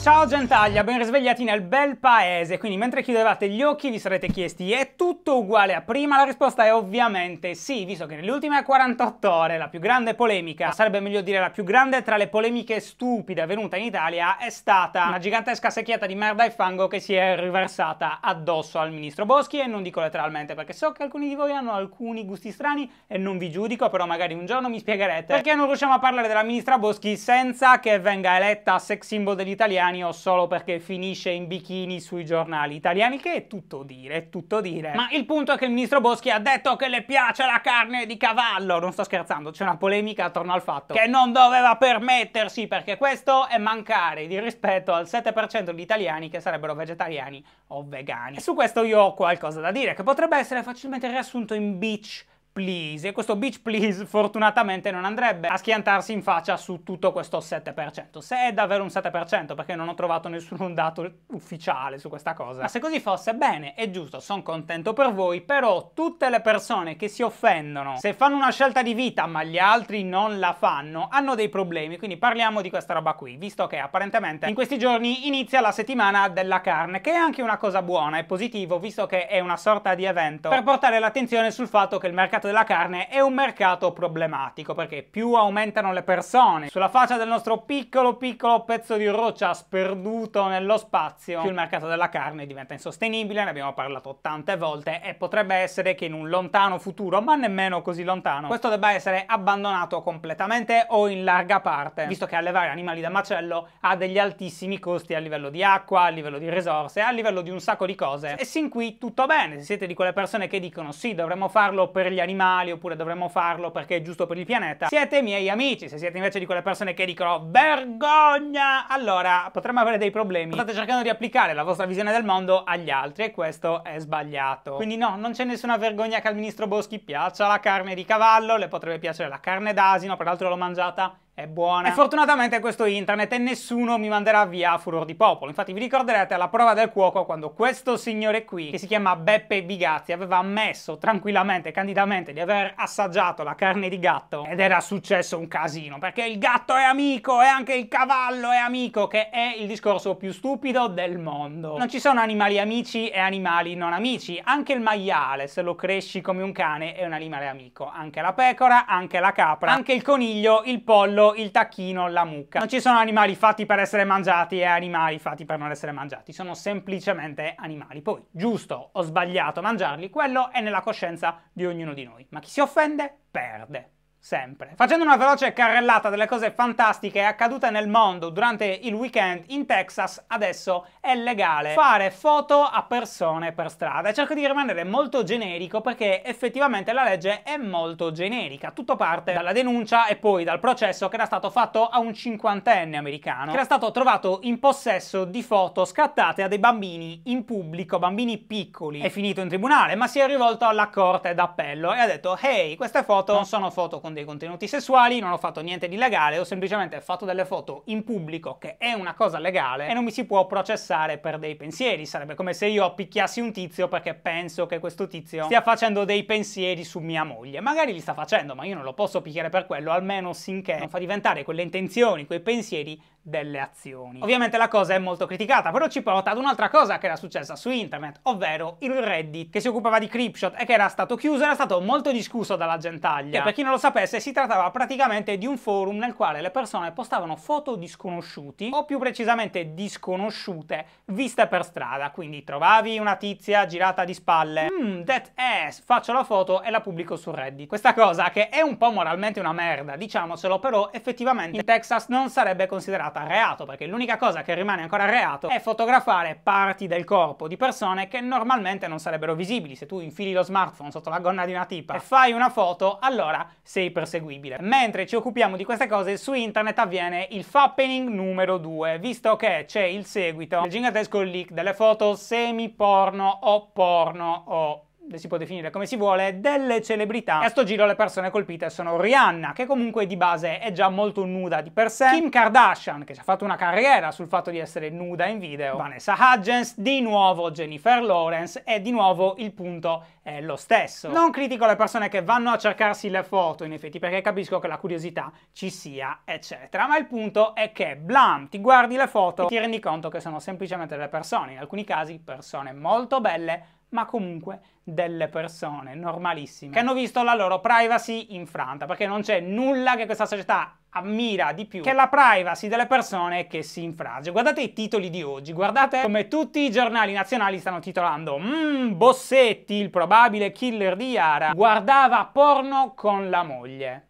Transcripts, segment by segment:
Ciao gentaglia, ben risvegliati nel bel paese, quindi mentre chiudevate gli occhi vi sarete chiesti è tutto uguale a prima? La risposta è ovviamente sì, visto che nelle ultime 48 ore la più grande polemica, sarebbe meglio dire la più grande tra le polemiche stupide avvenuta in Italia, è stata una gigantesca secchiata di merda e fango che si è riversata addosso al ministro Boschi e non dico letteralmente perché so che alcuni di voi hanno alcuni gusti strani e non vi giudico, però magari un giorno mi spiegherete perché non riusciamo a parlare della ministra Boschi senza che venga eletta sex symbol dell'italiano o solo perché finisce in bikini sui giornali italiani, che è tutto dire, è tutto dire. Ma il punto è che il ministro Boschi ha detto che le piace la carne di cavallo, non sto scherzando, c'è una polemica attorno al fatto che non doveva permettersi perché questo è mancare di rispetto al 7% di italiani che sarebbero vegetariani o vegani. E su questo io ho qualcosa da dire, che potrebbe essere facilmente riassunto in bitch please e questo beach please fortunatamente non andrebbe a schiantarsi in faccia su tutto questo 7%, se è davvero un 7% perché non ho trovato nessun dato ufficiale su questa cosa. Ma se così fosse bene, è giusto, sono contento per voi, però tutte le persone che si offendono se fanno una scelta di vita ma gli altri non la fanno hanno dei problemi, quindi parliamo di questa roba qui, visto che apparentemente in questi giorni inizia la settimana della carne, che è anche una cosa buona e positivo, visto che è una sorta di evento per portare l'attenzione sul fatto che il mercato della carne è un mercato problematico perché più aumentano le persone sulla faccia del nostro piccolo piccolo pezzo di roccia sperduto nello spazio, più il mercato della carne diventa insostenibile, ne abbiamo parlato tante volte e potrebbe essere che in un lontano futuro, ma nemmeno così lontano, questo debba essere abbandonato completamente o in larga parte, visto che allevare animali da macello ha degli altissimi costi a livello di acqua, a livello di risorse, a livello di un sacco di cose. E sin qui tutto bene, se siete di quelle persone che dicono sì, dovremmo farlo per gli animali, animali oppure dovremmo farlo perché è giusto per il pianeta, siete miei amici. Se siete invece di quelle persone che dicono vergogna, allora potremmo avere dei problemi. State cercando di applicare la vostra visione del mondo agli altri e questo è sbagliato. Quindi no, non c'è nessuna vergogna che al ministro Boschi piaccia la carne di cavallo, le potrebbe piacere la carne d'asino, peraltro l'ho mangiata è buona. E fortunatamente questo internet e nessuno mi manderà via a furor di popolo. Infatti vi ricorderete alla prova del cuoco quando questo signore qui, che si chiama Beppe Bigazzi, aveva ammesso tranquillamente, candidamente, di aver assaggiato la carne di gatto ed era successo un casino, perché il gatto è amico e anche il cavallo è amico, che è il discorso più stupido del mondo. Non ci sono animali amici e animali non amici, anche il maiale, se lo cresci come un cane, è un animale amico, anche la pecora, anche la capra, anche il coniglio, il pollo il tacchino, la mucca. Non ci sono animali fatti per essere mangiati e animali fatti per non essere mangiati, sono semplicemente animali. Poi, giusto o sbagliato mangiarli, quello è nella coscienza di ognuno di noi, ma chi si offende perde sempre. Facendo una veloce carrellata delle cose fantastiche accadute nel mondo durante il weekend, in Texas adesso è legale fare foto a persone per strada. E cerco di rimanere molto generico perché effettivamente la legge è molto generica. Tutto parte dalla denuncia e poi dal processo che era stato fatto a un cinquantenne americano, che era stato trovato in possesso di foto scattate a dei bambini in pubblico, bambini piccoli. È finito in tribunale, ma si è rivolto alla corte d'appello e ha detto, hey, queste foto non sono foto con dei contenuti sessuali, non ho fatto niente di legale, ho semplicemente fatto delle foto in pubblico, che è una cosa legale, e non mi si può processare per dei pensieri. Sarebbe come se io picchiassi un tizio perché penso che questo tizio stia facendo dei pensieri su mia moglie. Magari li sta facendo, ma io non lo posso picchiare per quello, almeno sinché non fa diventare quelle intenzioni, quei pensieri, delle azioni. Ovviamente la cosa è molto criticata, però ci porta ad un'altra cosa che era successa su internet, ovvero il Reddit, che si occupava di Cripshot e che era stato chiuso, era stato molto discusso dalla gentaglia, che per chi non lo sapeva sapesse si trattava praticamente di un forum nel quale le persone postavano foto di sconosciuti o più precisamente disconosciute, viste per strada, quindi trovavi una tizia girata di spalle, mmm, that ass, faccio la foto e la pubblico su Reddit. Questa cosa che è un po' moralmente una merda, diciamocelo, però effettivamente in Texas non sarebbe considerata reato, perché l'unica cosa che rimane ancora reato è fotografare parti del corpo di persone che normalmente non sarebbero visibili. Se tu infili lo smartphone sotto la gonna di una tipa e fai una foto, allora sei perseguibile. Mentre ci occupiamo di queste cose, su internet avviene il fappening numero 2, visto che c'è il seguito del gigantesco leak delle foto semi porno o porno o le si può definire come si vuole, delle celebrità. E a sto giro le persone colpite sono Rihanna, che comunque di base è già molto nuda di per sé, Kim Kardashian, che ci ha fatto una carriera sul fatto di essere nuda in video, Vanessa Hudgens, di nuovo Jennifer Lawrence e di nuovo il punto è lo stesso. Non critico le persone che vanno a cercarsi le foto, in effetti, perché capisco che la curiosità ci sia, eccetera, ma il punto è che, blam, ti guardi le foto e ti rendi conto che sono semplicemente delle persone, in alcuni casi persone molto belle, ma comunque delle persone normalissime che hanno visto la loro privacy infranta, perché non c'è nulla che questa società ammira di più che la privacy delle persone che si infrange. Guardate i titoli di oggi, guardate come tutti i giornali nazionali stanno titolando Mmm, Bossetti, il probabile killer di Yara, guardava porno con la moglie.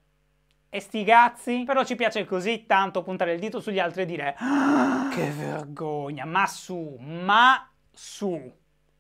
E sti cazzi? Però ci piace così tanto puntare il dito sugli altri e dire ah, Che vergogna, ma su, ma su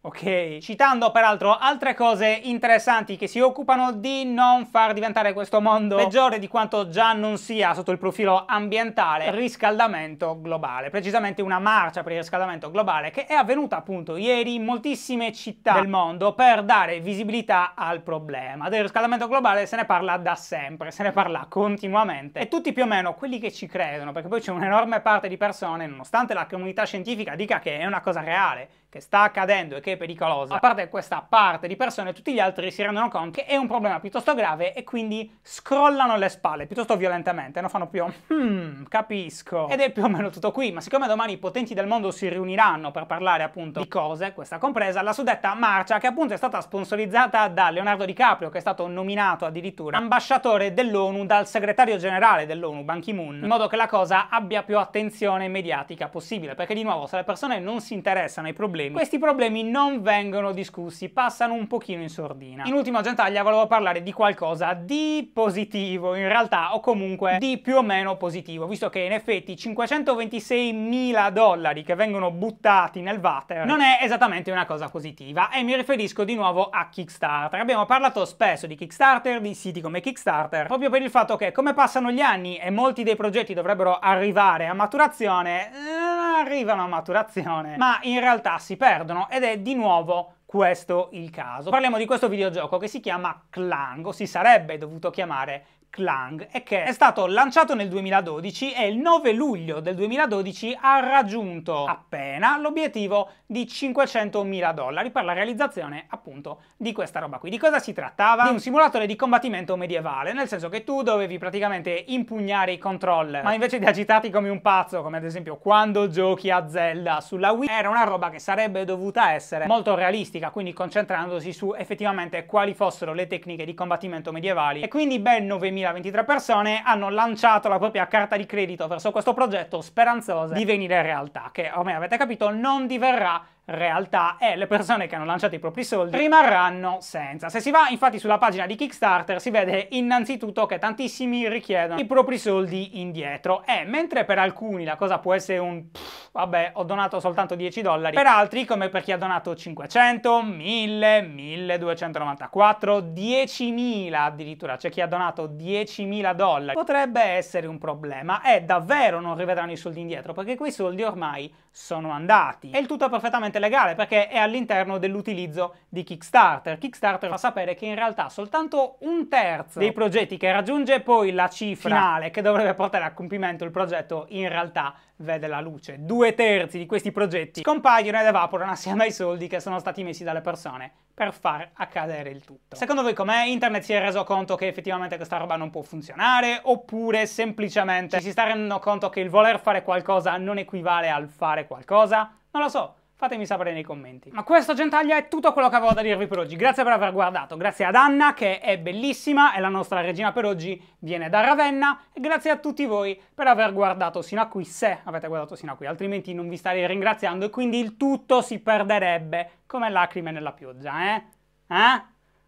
ok? Citando peraltro altre cose interessanti che si occupano di non far diventare questo mondo peggiore di quanto già non sia sotto il profilo ambientale, riscaldamento globale, precisamente una marcia per il riscaldamento globale che è avvenuta appunto ieri in moltissime città del mondo per dare visibilità al problema. Del riscaldamento globale se ne parla da sempre, se ne parla continuamente e tutti più o meno quelli che ci credono, perché poi c'è un'enorme parte di persone, nonostante la comunità scientifica dica che è una cosa reale, che sta accadendo e che è pericolosa, a parte questa parte di persone, tutti gli altri si rendono conto che è un problema piuttosto grave e quindi scrollano le spalle piuttosto violentemente, non fanno più hmm, capisco. Ed è più o meno tutto qui, ma siccome domani i potenti del mondo si riuniranno per parlare appunto di cose, questa compresa, la suddetta marcia che appunto è stata sponsorizzata da Leonardo DiCaprio, che è stato nominato addirittura ambasciatore dell'ONU dal segretario generale dell'ONU, Ban Ki-moon, in modo che la cosa abbia più attenzione mediatica possibile, perché di nuovo se le persone non si interessano ai problemi problemi, questi problemi non vengono discussi, passano un pochino in sordina. In ultima gentaglia volevo parlare di qualcosa di positivo in realtà, o comunque di più o meno positivo, visto che in effetti 526 mila dollari che vengono buttati nel water non è esattamente una cosa positiva e mi riferisco di nuovo a Kickstarter. Abbiamo parlato spesso di Kickstarter, di siti come Kickstarter, proprio per il fatto che come passano gli anni e molti dei progetti dovrebbero arrivare a maturazione... Eh, arrivano a maturazione, ma in realtà si perdono ed è di nuovo questo il caso. Parliamo di questo videogioco che si chiama Clang, o si sarebbe dovuto chiamare Clang e che è stato lanciato nel 2012 e il 9 luglio del 2012 ha raggiunto appena l'obiettivo di 500.000 dollari per la realizzazione appunto di questa roba qui. Di cosa si trattava? Di un simulatore di combattimento medievale, nel senso che tu dovevi praticamente impugnare i controller, ma invece di agitarti come un pazzo, come ad esempio quando giochi a Zelda sulla Wii, era una roba che sarebbe dovuta essere molto realistica, quindi concentrandosi su effettivamente quali fossero le tecniche di combattimento medievali e quindi ben 9.000 2023 persone hanno lanciato la propria carta di credito verso questo progetto speranzose di venire in realtà, che ormai avete capito non diverrà realtà è le persone che hanno lanciato i propri soldi rimarranno senza. Se si va infatti sulla pagina di Kickstarter si vede innanzitutto che tantissimi richiedono i propri soldi indietro e mentre per alcuni la cosa può essere un pff, vabbè ho donato soltanto 10 dollari, per altri come per chi ha donato 500, 1000, 1294, 10.000 addirittura, c'è cioè chi ha donato 10.000 dollari, potrebbe essere un problema e davvero non rivedranno i soldi indietro perché quei soldi ormai sono andati. E il tutto è perfettamente perfettamente legale perché è all'interno dell'utilizzo di Kickstarter. Kickstarter fa sapere che in realtà soltanto un terzo dei progetti che raggiunge poi la cifra finale che dovrebbe portare a compimento il progetto in realtà vede la luce. Due terzi di questi progetti scompaiono ed evaporano assieme ai soldi che sono stati messi dalle persone per far accadere il tutto. Secondo voi com'è? Internet si è reso conto che effettivamente questa roba non può funzionare oppure semplicemente si sta rendendo conto che il voler fare qualcosa non equivale al fare qualcosa? Non lo so, fatemi sapere nei commenti. Ma questo gentaglia è tutto quello che avevo da dirvi per oggi, grazie per aver guardato, grazie ad Anna che è bellissima e la nostra regina per oggi viene da Ravenna e grazie a tutti voi per aver guardato sino a qui, se avete guardato sino a qui, altrimenti non vi starei ringraziando e quindi il tutto si perderebbe come lacrime nella pioggia, eh? Eh?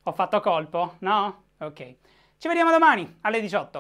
Ho fatto colpo? No? Ok. Ci vediamo domani alle 18.